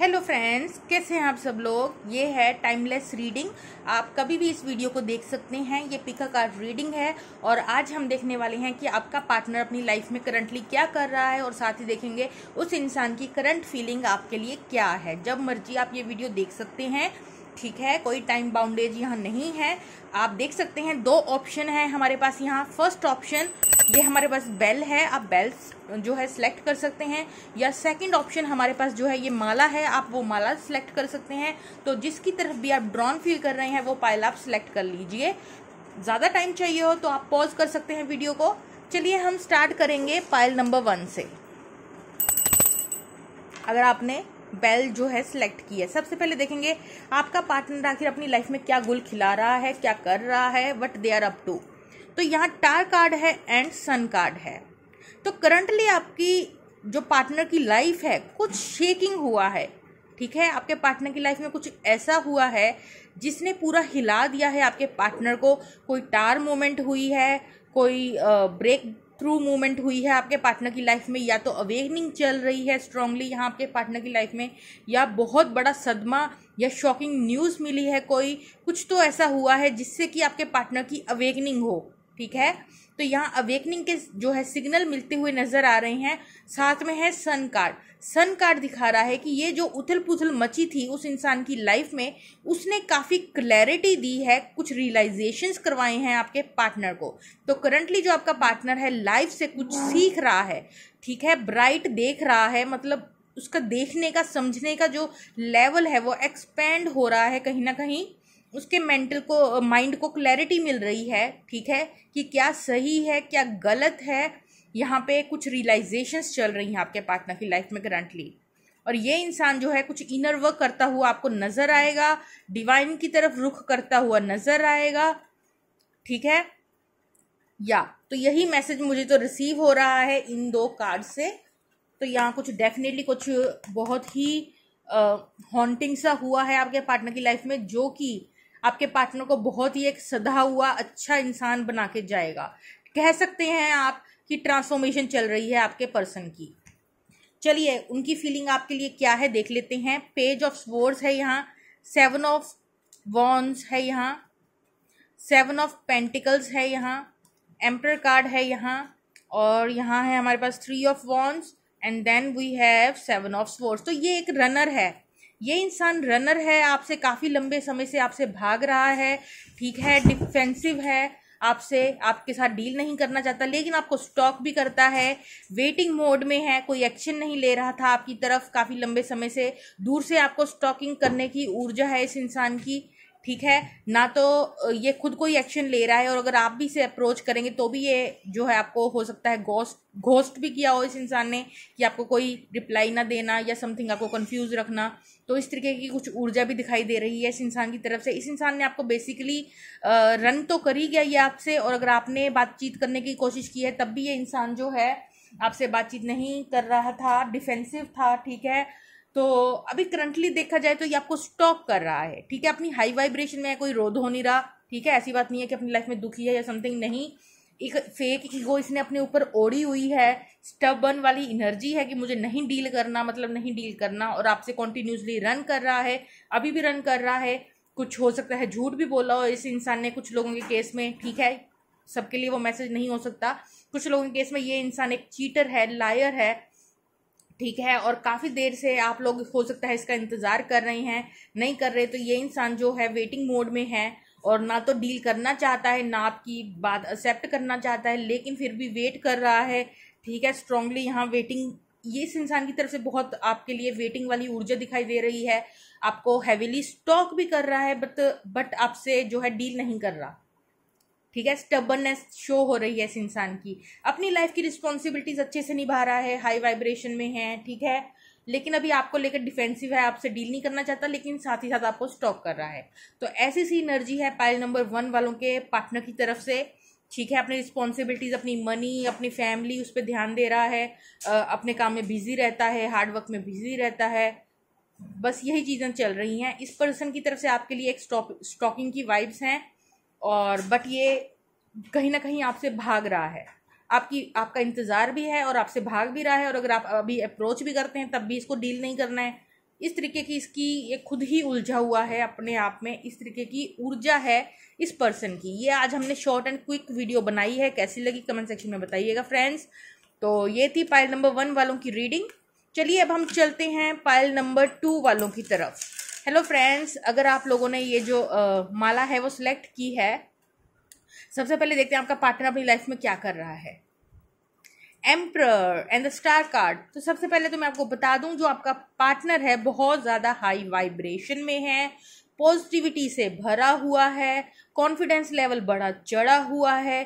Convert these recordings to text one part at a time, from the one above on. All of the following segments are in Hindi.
हेलो फ्रेंड्स कैसे हैं आप सब लोग ये है टाइमलेस रीडिंग आप कभी भी इस वीडियो को देख सकते हैं ये पिकअ कार्ड रीडिंग है और आज हम देखने वाले हैं कि आपका पार्टनर अपनी लाइफ में करंटली क्या कर रहा है और साथ ही देखेंगे उस इंसान की करंट फीलिंग आपके लिए क्या है जब मर्जी आप ये वीडियो देख सकते हैं ठीक है कोई टाइम बाउंडेज यहाँ नहीं है आप देख सकते हैं दो ऑप्शन है हमारे पास यहाँ फर्स्ट ऑप्शन ये हमारे पास बेल है आप बेल्स जो है सिलेक्ट कर सकते हैं या सेकंड ऑप्शन हमारे पास जो है ये माला है आप वो माला सिलेक्ट कर सकते हैं तो जिसकी तरफ भी आप ड्रॉन फील कर रहे हैं वो पायल आप सिलेक्ट कर लीजिए ज़्यादा टाइम चाहिए हो तो आप पॉज कर सकते हैं वीडियो को चलिए हम स्टार्ट करेंगे पायल नंबर वन से अगर आपने बेल जो है सिलेक्ट की है सबसे पहले देखेंगे आपका पार्टनर आखिर अपनी लाइफ में क्या गुल खिला रहा है क्या कर रहा है what they are up to तो यहाँ टार कार्ड है एंड सन कार्ड है तो करंटली आपकी जो पार्टनर की लाइफ है कुछ शेकिंग हुआ है ठीक है आपके पार्टनर की लाइफ में कुछ ऐसा हुआ है जिसने पूरा हिला दिया है आपके पार्टनर को कोई टार मोमेंट हुई है कोई ब्रेक थ्रू मोमेंट हुई है आपके पार्टनर की लाइफ में या तो अवेकनिंग चल रही है स्ट्रांगली यहाँ आपके पार्टनर की लाइफ में या बहुत बड़ा सदमा या शॉकिंग न्यूज़ मिली है कोई कुछ तो ऐसा हुआ है जिससे कि आपके पार्टनर की अवेकनिंग हो ठीक है तो यहाँ अवेकनिंग के जो है सिग्नल मिलते हुए नजर आ रहे हैं साथ में है सन कार्ड सन कार्ड दिखा रहा है कि ये जो उथल पुथल मची थी उस इंसान की लाइफ में उसने काफ़ी क्लैरिटी दी है कुछ रियलाइजेशंस करवाए हैं आपके पार्टनर को तो करंटली जो आपका पार्टनर है लाइफ से कुछ सीख रहा है ठीक है ब्राइट देख रहा है मतलब उसका देखने का समझने का जो लेवल है वो एक्सपेंड हो रहा है कहीं ना कहीं उसके मेंटल को माइंड को क्लैरिटी मिल रही है ठीक है कि क्या सही है क्या गलत है यहाँ पे कुछ रियलाइजेशंस चल रही हैं आपके पार्टनर की लाइफ में करंटली और ये इंसान जो है कुछ इनर वर्क करता हुआ आपको नज़र आएगा डिवाइन की तरफ रुख करता हुआ नज़र आएगा ठीक है या तो यही मैसेज मुझे तो रिसीव हो रहा है इन दो कार्ड से तो यहाँ कुछ डेफिनेटली कुछ बहुत ही हॉन्टिंग सा हुआ है आपके पार्टनर की लाइफ में जो कि आपके पार्टनर को बहुत ही एक सदा हुआ अच्छा इंसान बना के जाएगा कह सकते हैं आप कि ट्रांसफॉर्मेशन चल रही है आपके पर्सन की चलिए उनकी फीलिंग आपके लिए क्या है देख लेते हैं पेज ऑफ स्वोर्स है यहाँ सेवन ऑफ वॉन्स है यहाँ सेवन ऑफ पेंटिकल्स है यहाँ एम्पर कार्ड है यहाँ और यहाँ है हमारे पास three of wands and then we have seven of swords तो ये एक रनर है ये इंसान रनर है आपसे काफ़ी लंबे समय से आपसे भाग रहा है ठीक है डिफेंसिव है आपसे आपके साथ डील नहीं करना चाहता लेकिन आपको स्टॉक भी करता है वेटिंग मोड में है कोई एक्शन नहीं ले रहा था आपकी तरफ काफ़ी लंबे समय से दूर से आपको स्टॉकिंग करने की ऊर्जा है इस इंसान की ठीक है ना तो ये खुद कोई एक्शन ले रहा है और अगर आप भी इसे अप्रोच करेंगे तो भी ये जो है आपको हो सकता है घोस्ट घोस्ट भी किया हो इस इंसान ने कि आपको कोई रिप्लाई ना देना या समथिंग आपको कंफ्यूज रखना तो इस तरीके की कुछ ऊर्जा भी दिखाई दे रही है इस इंसान की तरफ से इस इंसान ने आपको बेसिकली रन तो कर ही गया ये आपसे और अगर आपने बातचीत करने की कोशिश की है तब भी ये इंसान जो है आपसे बातचीत नहीं कर रहा था डिफेंसिव था ठीक है तो अभी करंटली देखा जाए तो ये आपको स्टॉप कर रहा है ठीक है अपनी हाई वाइब्रेशन में कोई रोध हो नहीं रहा ठीक है ऐसी बात नहीं है कि अपनी लाइफ में दुखी है या समथिंग नहीं एक फेक ईगो इसने अपने ऊपर ओढ़ी हुई है स्टबन वाली एनर्जी है कि मुझे नहीं डील करना मतलब नहीं डील करना और आपसे कॉन्टिन्यूसली रन कर रहा है अभी भी रन कर रहा है कुछ हो सकता है झूठ भी बोला हो इस इंसान ने कुछ लोगों के केस में ठीक है सबके लिए वो मैसेज नहीं हो सकता कुछ लोगों के केस में ये इंसान एक चीटर है लायर है ठीक है और काफ़ी देर से आप लोग हो सकता है इसका इंतज़ार कर रहे हैं नहीं कर रहे तो ये इंसान जो है वेटिंग मोड में है और ना तो डील करना चाहता है ना आपकी बात एक्सेप्ट करना चाहता है लेकिन फिर भी वेट कर रहा है ठीक है स्ट्रांगली यहाँ वेटिंग ये इस इंसान की तरफ से बहुत आपके लिए वेटिंग वाली ऊर्जा दिखाई दे रही है आपको हैवीली स्टॉक भी कर रहा है बट बट आपसे जो है डील नहीं कर रहा ठीक है स्टबननेस शो हो रही है इस इंसान की अपनी लाइफ की रिस्पॉन्सिबिलिटीज अच्छे से निभा रहा है हाई वाइब्रेशन में है ठीक है लेकिन अभी आपको लेकर डिफेंसिव है आपसे डील नहीं करना चाहता लेकिन साथ ही साथ आपको स्टॉक कर रहा है तो ऐसी सी एनर्जी है पाइल नंबर वन वालों के पार्टनर की तरफ से ठीक है अपनी रिस्पॉन्सिबिलिटीज़ अपनी मनी अपनी फैमिली उस पर ध्यान दे रहा है अपने काम में बिजी रहता है हार्ड वर्क में बिजी रहता है बस यही चीज़ें चल रही हैं इस पर्सन की तरफ से आपके लिए एक स्टॉकिंग की वाइब्स हैं और बट ये कहीं ना कहीं आपसे भाग रहा है आपकी आपका इंतज़ार भी है और आपसे भाग भी रहा है और अगर आप अभी अप्रोच भी करते हैं तब भी इसको डील नहीं करना है इस तरीके की इसकी ये खुद ही उलझा हुआ है अपने आप में इस तरीके की ऊर्जा है इस पर्सन की ये आज हमने शॉर्ट एंड क्विक वीडियो बनाई है कैसी लगी कमेंट सेक्शन में बताइएगा फ्रेंड्स तो ये थी पाइल नंबर वन वालों की रीडिंग चलिए अब हम चलते हैं पाइल नंबर टू वालों की तरफ हेलो फ्रेंड्स अगर आप लोगों ने ये जो आ, माला है वो सिलेक्ट की है सबसे पहले देखते हैं आपका पार्टनर अपनी लाइफ में क्या कर रहा है emperor and the star card तो सबसे पहले तो मैं आपको बता दूं जो आपका पार्टनर है बहुत ज़्यादा हाई वाइब्रेशन में है पॉजिटिविटी से भरा हुआ है कॉन्फिडेंस लेवल बड़ा चढ़ा हुआ है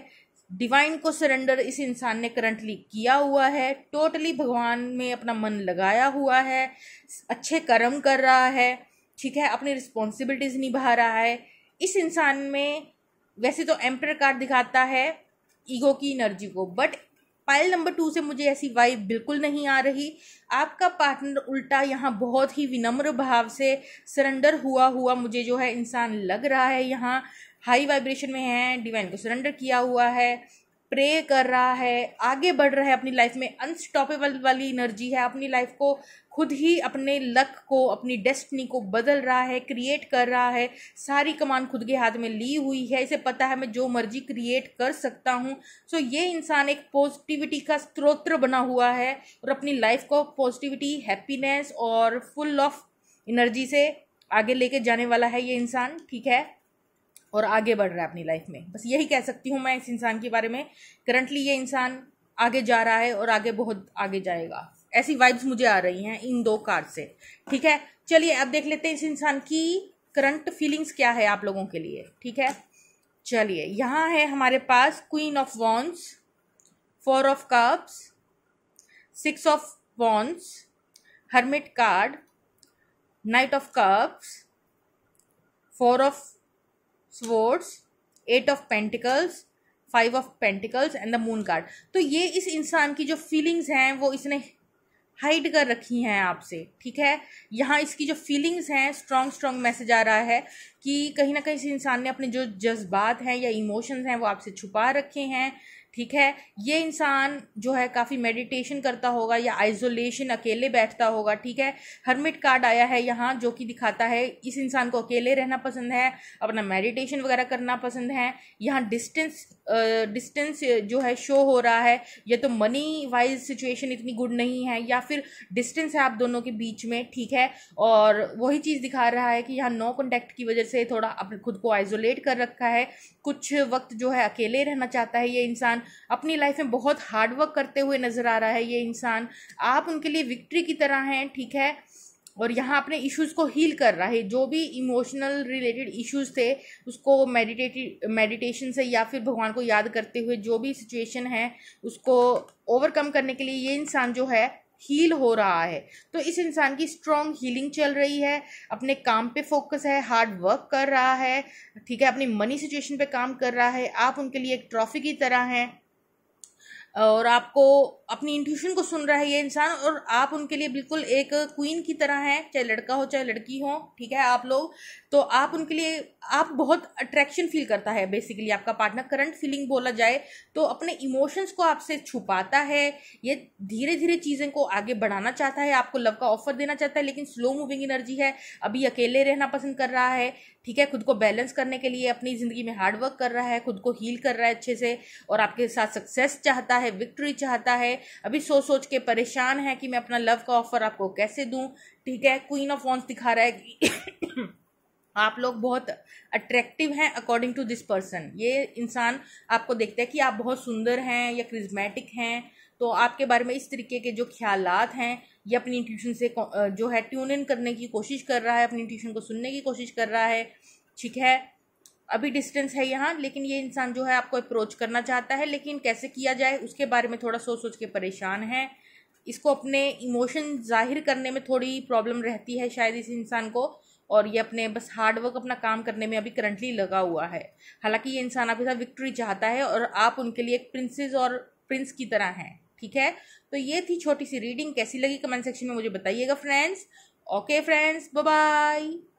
डिवाइन को सरेंडर इस इंसान ने करंटली किया हुआ है टोटली भगवान में अपना मन लगाया हुआ है अच्छे कर्म कर रहा है ठीक है अपनी रिस्पॉन्सिबिलिटीज़ निभा रहा है इस इंसान में वैसे तो एम्पर कार्ड दिखाता है ईगो की एनर्जी को बट पाइल नंबर टू से मुझे ऐसी वाइब बिल्कुल नहीं आ रही आपका पार्टनर उल्टा यहाँ बहुत ही विनम्र भाव से सरेंडर हुआ हुआ मुझे जो है इंसान लग रहा है यहाँ हाई वाइब्रेशन में है डिवाइन को सरेंडर किया हुआ है प्रे कर रहा है आगे बढ़ रहा है अपनी लाइफ में अनस्टॉपेबल वाली एनर्जी है अपनी लाइफ को खुद ही अपने लक को अपनी डेस्टनी को बदल रहा है क्रिएट कर रहा है सारी कमान खुद के हाथ में ली हुई है इसे पता है मैं जो मर्जी क्रिएट कर सकता हूँ सो ये इंसान एक पॉजिटिविटी का स्त्रोत्र बना हुआ है और अपनी लाइफ को पॉजिटिविटी हैप्पीनेस और फुल ऑफ एनर्जी से आगे लेके जाने वाला है ये इंसान ठीक है और आगे बढ़ रहा है अपनी लाइफ में बस यही कह सकती हूँ मैं इस इंसान के बारे में करंटली ये इंसान आगे जा रहा है और आगे बहुत आगे जाएगा ऐसी वाइब्स मुझे आ रही हैं इन दो कार्ड से ठीक है चलिए अब देख लेते हैं इस इंसान की करंट फीलिंग्स क्या है आप लोगों के लिए ठीक है चलिए यहाँ है हमारे पास queen of wands four of cups six of wands hermit card knight of cups four of swords eight of pentacles five of pentacles and the moon card तो ये इस इंसान की जो फीलिंग्स हैं वो इसने हाइड कर रखी हैं आपसे ठीक है यहाँ इसकी जो फीलिंग्स हैं स्ट्रॉन्ग स्ट्रॉन्ग मैसेज आ रहा है कि कहीं ना कहीं इस इंसान ने अपने जो जज्बात हैं या इमोशंस हैं वो आपसे छुपा रखे हैं ठीक है ये इंसान जो है काफ़ी मेडिटेशन करता होगा या आइसोलेशन अकेले बैठता होगा ठीक है हर्मिट कार्ड आया है यहाँ जो कि दिखाता है इस इंसान को अकेले रहना पसंद है अपना मेडिटेशन वगैरह करना पसंद है यहाँ डिस्टेंस डिस्टेंस जो है शो हो रहा है या तो मनी वाइज सिचुएशन इतनी गुड नहीं है या फिर डिस्टेंस है आप दोनों के बीच में ठीक है और वही चीज़ दिखा रहा है कि यहाँ नो कॉन्टैक्ट की वजह से थोड़ा अपने खुद को आइसोलेट कर रखा है कुछ वक्त जो है अकेले रहना चाहता है ये इंसान अपनी लाइफ में बहुत हार्डवर्क करते हुए नज़र आ रहा है ये इंसान आप उनके लिए विक्ट्री की तरह हैं ठीक है और यहाँ अपने इश्यूज को हील कर रहा है जो भी इमोशनल रिलेटेड इश्यूज थे उसको मेडिटेटिव मेडिटेशन से या फिर भगवान को याद करते हुए जो भी सिचुएशन है उसको ओवरकम करने के लिए ये इंसान जो है हील हो रहा है तो इस इंसान की स्ट्रॉन्ग हीलिंग चल रही है अपने काम पे फोकस है हार्ड वर्क कर रहा है ठीक है अपनी मनी सिचुएशन पे काम कर रहा है आप उनके लिए एक ट्रॉफी की तरह हैं और आपको अपनी इंट्यूशन को सुन रहा है ये इंसान और आप उनके लिए बिल्कुल एक क्वीन की तरह हैं चाहे लड़का हो चाहे लड़की हो ठीक है आप लोग तो आप उनके लिए आप बहुत अट्रैक्शन फील करता है बेसिकली आपका पार्टनर करंट फीलिंग बोला जाए तो अपने इमोशंस को आपसे छुपाता है ये धीरे धीरे चीज़ें को आगे बढ़ाना चाहता है आपको लव का ऑफर देना चाहता है लेकिन स्लो मूविंग एनर्जी है अभी अकेले रहना पसंद कर रहा है ठीक है खुद को बैलेंस करने के लिए अपनी ज़िंदगी में हार्डवर्क कर रहा है खुद को हील कर रहा है अच्छे से और आपके साथ सक्सेस चाहता है विक्ट्री चाहता है अभी सोच सोच के परेशान है कि मैं अपना लव का ऑफर आपको कैसे दूं ठीक है क्वीन ऑफ वॉन्स दिखा रहा है कि आप लोग बहुत अट्रैक्टिव हैं अकॉर्डिंग टू दिस पर्सन ये इंसान आपको देखता है कि आप बहुत सुंदर हैं या क्रिजमेटिक हैं तो आपके बारे में इस तरीके के जो ख्याल हैं ये अपनी ट्यूशन से जो है ट्यून इन करने की कोशिश कर रहा है अपनी ट्यूशन को सुनने की कोशिश कर रहा है ठीक है अभी डिस्टेंस है यहाँ लेकिन ये इंसान जो है आपको अप्रोच करना चाहता है लेकिन कैसे किया जाए उसके बारे में थोड़ा सोच सोच के परेशान है इसको अपने इमोशन जाहिर करने में थोड़ी प्रॉब्लम रहती है शायद इस इंसान को और ये अपने बस हार्ड वर्क अपना काम करने में अभी करंटली लगा हुआ है हालांकि ये इंसान आपके साथ विक्ट्री चाहता है और आप उनके लिए एक प्रिंसेस और प्रिंस की तरह हैं ठीक है तो ये थी छोटी सी रीडिंग कैसी लगी कमेंट सेक्शन में मुझे बताइएगा फ्रेंड्स ओके फ्रेंड्स बाय